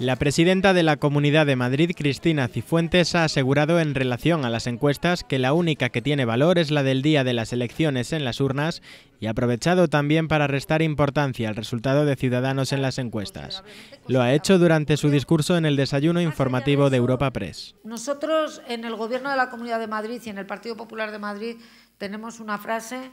La presidenta de la Comunidad de Madrid, Cristina Cifuentes, ha asegurado en relación a las encuestas que la única que tiene valor es la del día de las elecciones en las urnas y ha aprovechado también para restar importancia al resultado de Ciudadanos en las encuestas. Lo ha hecho durante su discurso en el desayuno informativo de Europa Press. Nosotros en el Gobierno de la Comunidad de Madrid y en el Partido Popular de Madrid tenemos una frase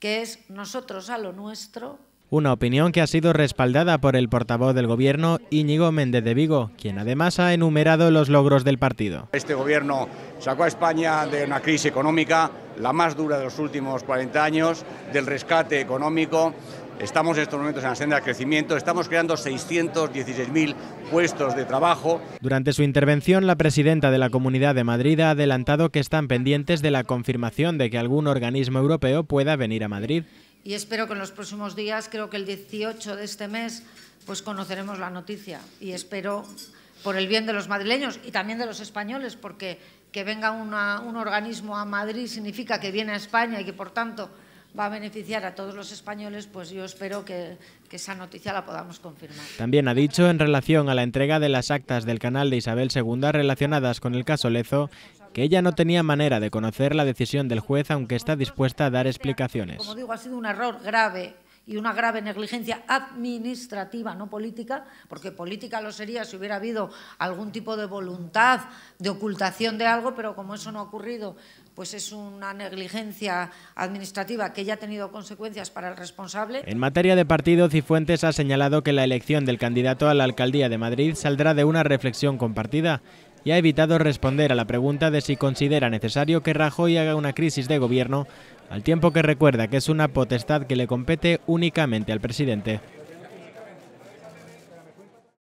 que es nosotros a lo nuestro una opinión que ha sido respaldada por el portavoz del Gobierno, Íñigo Méndez de Vigo, quien además ha enumerado los logros del partido. Este Gobierno sacó a España de una crisis económica, la más dura de los últimos 40 años, del rescate económico. Estamos en estos momentos en la senda de crecimiento, estamos creando 616.000 puestos de trabajo. Durante su intervención, la presidenta de la Comunidad de Madrid ha adelantado que están pendientes de la confirmación de que algún organismo europeo pueda venir a Madrid y espero que en los próximos días, creo que el 18 de este mes, pues conoceremos la noticia y espero por el bien de los madrileños y también de los españoles, porque que venga un organismo a Madrid significa que viene a España y que, por tanto, va a beneficiar a todos los españoles, pues yo espero que, que, esa noticia la podamos confirmar. También ha dicho en relación a la entrega de las actas del canal de Isabel II relacionadas con el caso Lezo que ella no tenía manera de conocer la decisión del juez aunque está dispuesta a dar explicaciones. Como digo, ha sido un error grave y una grave negligencia administrativa, no política, porque política lo sería si hubiera habido algún tipo de voluntad de ocultación de algo, pero como eso no ha ocurrido, pues es una negligencia administrativa que ya ha tenido consecuencias para el responsable. En materia de partido, Cifuentes ha señalado que la elección del candidato a la alcaldía de Madrid saldrá de una reflexión compartida y ha evitado responder a la pregunta de si considera necesario que Rajoy haga una crisis de gobierno, al tiempo que recuerda que es una potestad que le compete únicamente al presidente.